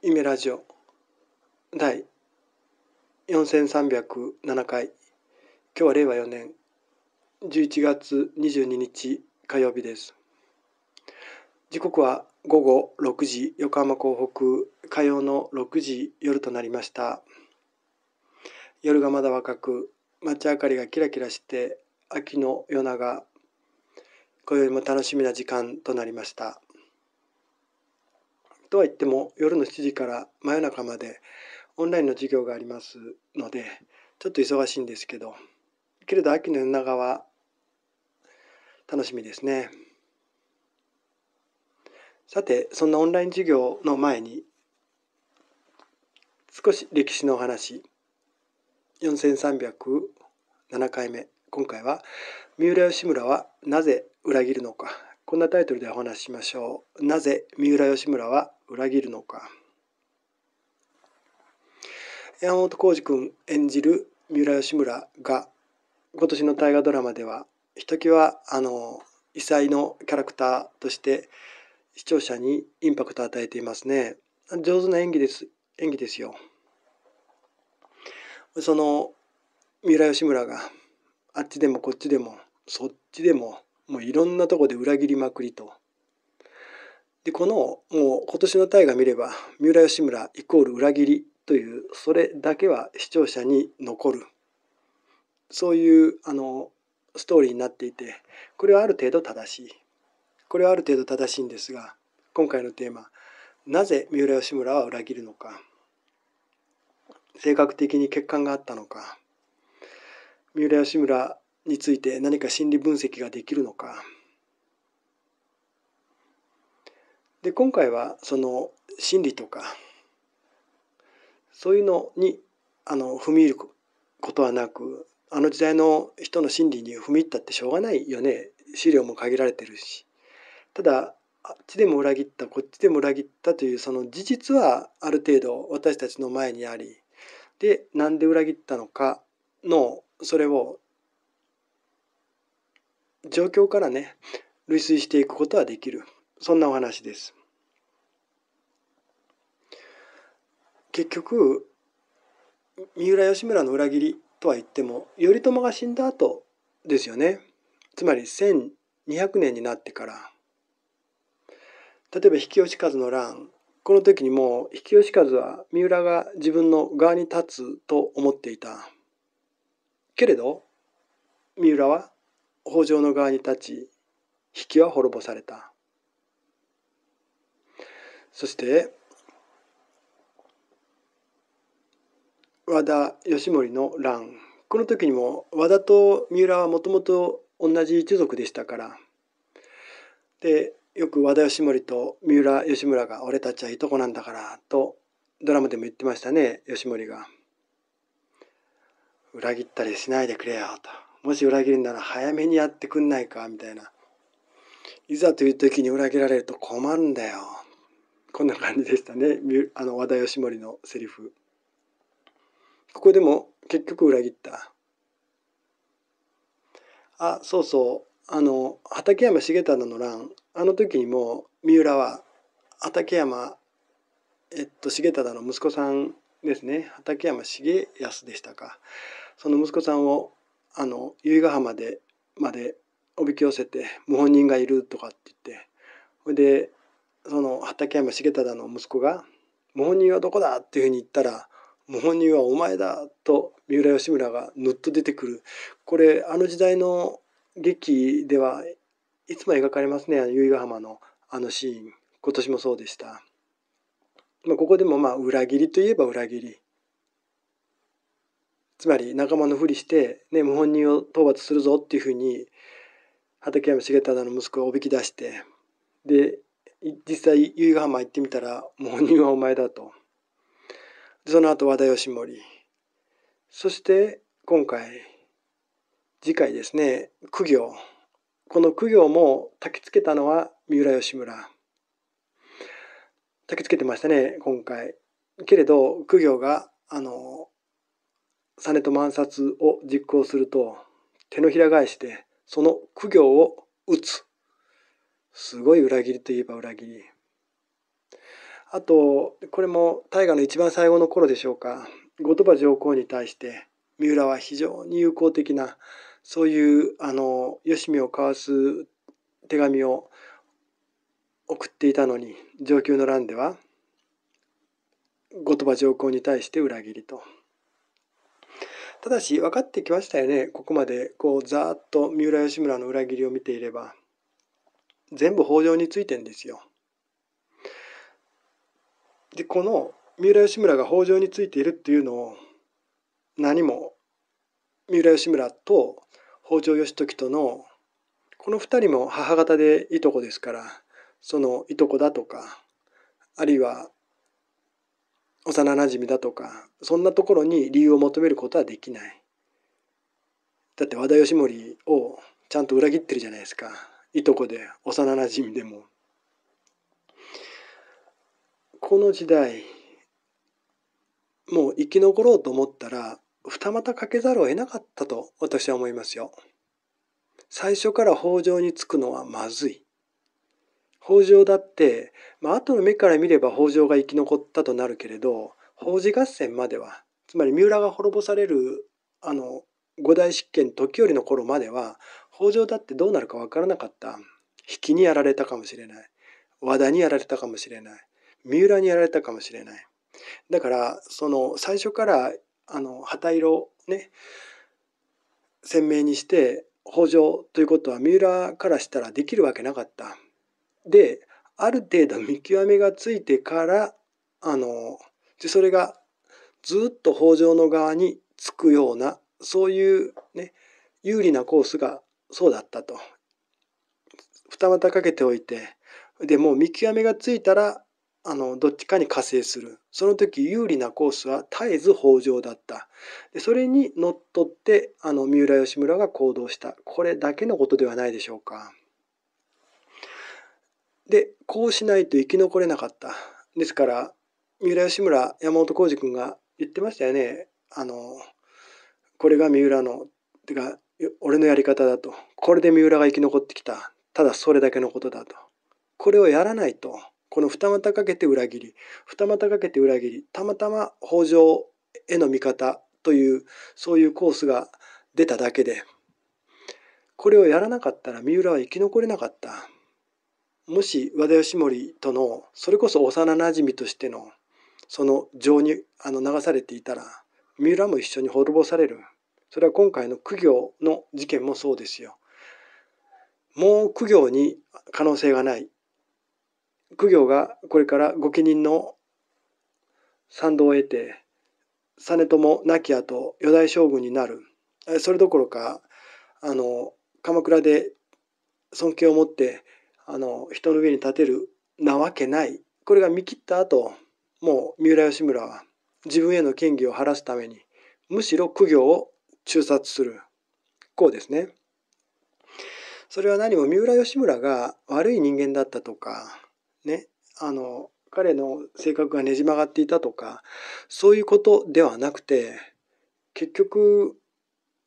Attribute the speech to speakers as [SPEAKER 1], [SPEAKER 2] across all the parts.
[SPEAKER 1] イメラジオ第4307回今日は令和4年11月22日火曜日です時刻は午後6時横浜港北火曜の6時夜となりました夜がまだ若く街明かりがキラキラして秋の夜長今宵も楽しみな時間となりましたとは言っても夜の7時から真夜中までオンラインの授業がありますのでちょっと忙しいんですけどけれど秋の夜長は楽しみですねさてそんなオンライン授業の前に少し歴史のお話4307回目今回は「三浦義村はなぜ裏切るのか」こんなタイトルでお話ししましょう。なぜ三浦義村は裏切るのか山本浩二君演じる三浦義村が今年の大河ドラマではひときわあの異彩のキャラクターとして視聴者にインパクトを与えていますね上手な演技です演技ですよその三浦義村があっちでもこっちでもそっちでももういろんなとこで裏切りまくりとでこのもう今年の大河見れば三浦義村イコール裏切りというそれだけは視聴者に残るそういうあのストーリーになっていてこれはある程度正しいこれはある程度正しいんですが今回のテーマなぜ三浦義村は裏切るのか性格的に欠陥があったのか三浦義村について何か心理分析ができるのかで今回はその心理とかそういうのにあの踏み入ることはなくあの時代の人の心理に踏み入ったってしょうがないよね資料も限られてるしただあっちでも裏切ったこっちでも裏切ったというその事実はある程度私たちの前にありでなんで裏切ったのかのそれを状況からね類推していくことはできるそんなお話です。結局三浦義村の裏切りとは言っても頼朝が死んだ後ですよねつまり1200年になってから例えば比企能員の乱この時にもう比企能員は三浦が自分の側に立つと思っていたけれど三浦は北条の側に立ち比企は滅ぼされたそして和田義盛の乱この時にも和田と三浦はもともと同じ一族でしたからでよく和田義盛と三浦義村が俺たちはいとこなんだからとドラマでも言ってましたね義盛が。裏切ったりしないでくれよと。もし裏切るなら早めにやってくんないかみたいな。いざという時に裏切られると困るんだよ。こんな感じでしたね。あの和田義盛のセリフ。ここでも結局裏切った。あそうそうあの畠山重忠の乱あの時にも三浦は畠山、えっと、重忠の息子さんですね畠山重康でしたかその息子さんをあの由比ヶ浜でまでおびき寄せて謀反人がいるとかって言ってそれでその畠山重忠の息子が「謀反人はどこだ?」っていうふうに言ったらもう本人はお前だと三浦義村がぬっと出てくるこれあの時代の劇ではいつも描かれますね由比ヶ浜のあのシーン今年もそうでした、まあ、ここでもまあ裏切りといえば裏切りつまり仲間のふりして、ね、謀反人を討伐するぞっていうふうに畠山重忠の息子をおびき出してで実際由比ヶ浜行ってみたら謀反人はお前だと。その後和田義盛そして今回次回ですね苦行この苦行も焚きつけたのは三浦義村焚きつけてましたね今回けれど苦行があの実朝暗殺を実行すると手のひら返してその苦行を打つすごい裏切りといえば裏切りあとこれも大河の一番最後の頃でしょうか後鳥羽上皇に対して三浦は非常に友好的なそういうあの吉見を交わす手紙を送っていたのに上級の乱では後鳥羽上皇に対して裏切りと。ただし分かってきましたよねここまでこうざーっと三浦義村の裏切りを見ていれば全部北条についてんですよ。でこの三浦義村が北条についているっていうのを何も三浦義村と北条義時とのこの2人も母方でいとこですからそのいとこだとかあるいは幼なじみだとかそんなところに理由を求めることはできない。だって和田義盛をちゃんと裏切ってるじゃないですかいとこで幼なじみでも。この時代もう生き残ろうと思ったら二股かけざるを得なかったと私は思いますよ。最初から北条につくのはまずい。北条だって、まあ後の目から見れば北条が生き残ったとなるけれど法事合戦まではつまり三浦が滅ぼされるあの五大執権時折の頃までは北条だってどうなるか分からなかった。引きにやられたかもしれない。和田にやられたかもしれない。三浦にやられたかもしれない。だからその最初からあの旗色ね鮮明にして北条ということは三浦からしたらできるわけなかった。である程度見極めがついてからあのそれがずっと北条の側につくようなそういうね有利なコースがそうだったと二股かけておいてでもう見極めがついたらあのどっちかに加勢するその時有利なコースは絶えず北条だったでそれにのっとってあの三浦義村が行動したこれだけのことではないでしょうか。でこうしないと生き残れなかったですから三浦義村山本浩二君が言ってましたよねあのこれが三浦のてか俺のやり方だとこれで三浦が生き残ってきたただそれだけのことだとこれをやらないと。この二股かけて裏切り二股かけて裏切りたまたま北条への味方というそういうコースが出ただけでこれをやらなかったら三浦は生き残れなかったもし和田義盛とのそれこそ幼なじみとしてのその情にあの流されていたら三浦も一緒に滅ぼされるそれは今回の苦行の事件もそうですよもう苦行に可能性がない苦行がこれから御家人の賛同を得て実朝亡き後四大将軍になるそれどころかあの鎌倉で尊敬を持ってあの人の上に立てるなわけないこれが見切った後もう三浦義村は自分への権威を晴らすためにむしろ苦行を中殺するこうですね。それは何も三浦義村が悪い人間だったとかね、あの、彼の性格がねじ曲がっていたとか、そういうことではなくて、結局、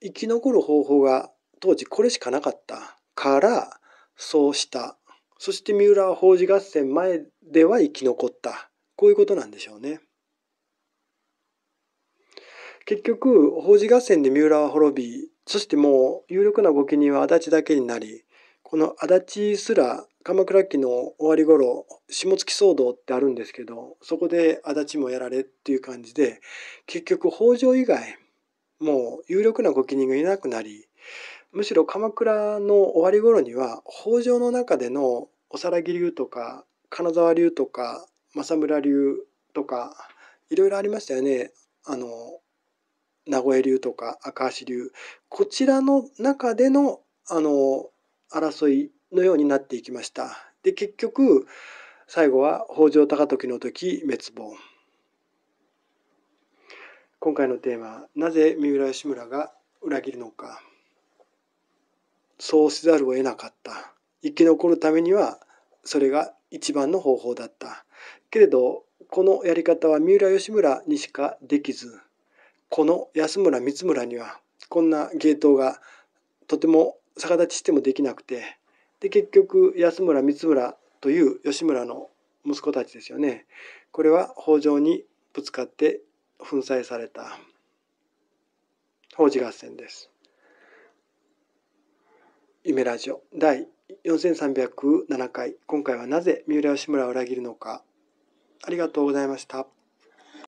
[SPEAKER 1] 生き残る方法が当時これしかなかったから、そうした。そして三浦は法事合戦前では生き残った。こういうことなんでしょうね。結局、法事合戦で三浦は滅び、そしてもう有力な御家人は足立だけになり、この足立すら鎌倉期の終わり頃下月騒動ってあるんですけどそこで足立もやられっていう感じで結局北条以外もう有力な御家人がいなくなりむしろ鎌倉の終わり頃には北条の中でのおさらぎ流とか金沢流とか政村流とかいろいろありましたよねあの名古屋流とか赤足流こちらの中でのあの争いのようになっていきました。で結局最後は北条高時の時滅亡。今回のテーマ「なぜ三浦義村が裏切るのか」そうせざるを得なかった生き残るためにはそれが一番の方法だったけれどこのやり方は三浦義村にしかできずこの安村光村にはこんな芸当がとても逆立ちしてもできなくてで結局安村光村という吉村の息子たちですよねこれは北条にぶつかって粉砕された法事合戦です。夢ラジオ第4307回今回はなぜ三浦義村を裏切るのかありがとうございました。